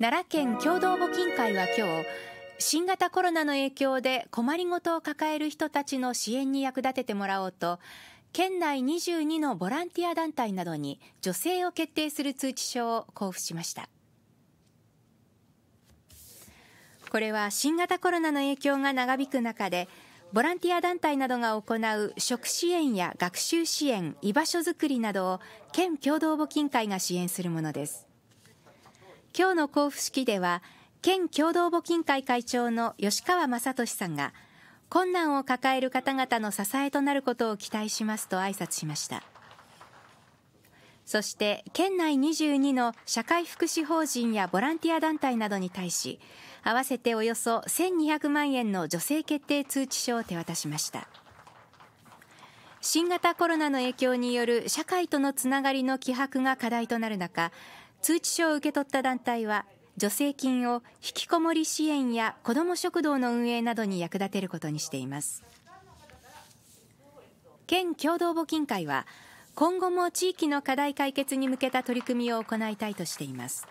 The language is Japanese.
奈良県共同募金会は今日新型コロナの影響で困りごとを抱える人たちの支援に役立ててもらおうと県内22のボランティア団体などに助成を決定する通知書を交付しましたこれは新型コロナの影響が長引く中でボランティア団体などが行う食支援や学習支援居場所づくりなどを県共同募金会が支援するものです今日の交付式では県共同募金会会長の吉川正俊さんが困難を抱える方々の支えとなることを期待しますと挨拶しましたそして県内22の社会福祉法人やボランティア団体などに対し合わせておよそ1200万円の助成決定通知書を手渡しました新型コロナの影響による社会とのつながりの希薄が課題となる中通知書を受け取った団体は助成金を引きこもり支援や子ども食堂の運営などに役立てることにしています県共同募金会は今後も地域の課題解決に向けた取り組みを行いたいとしています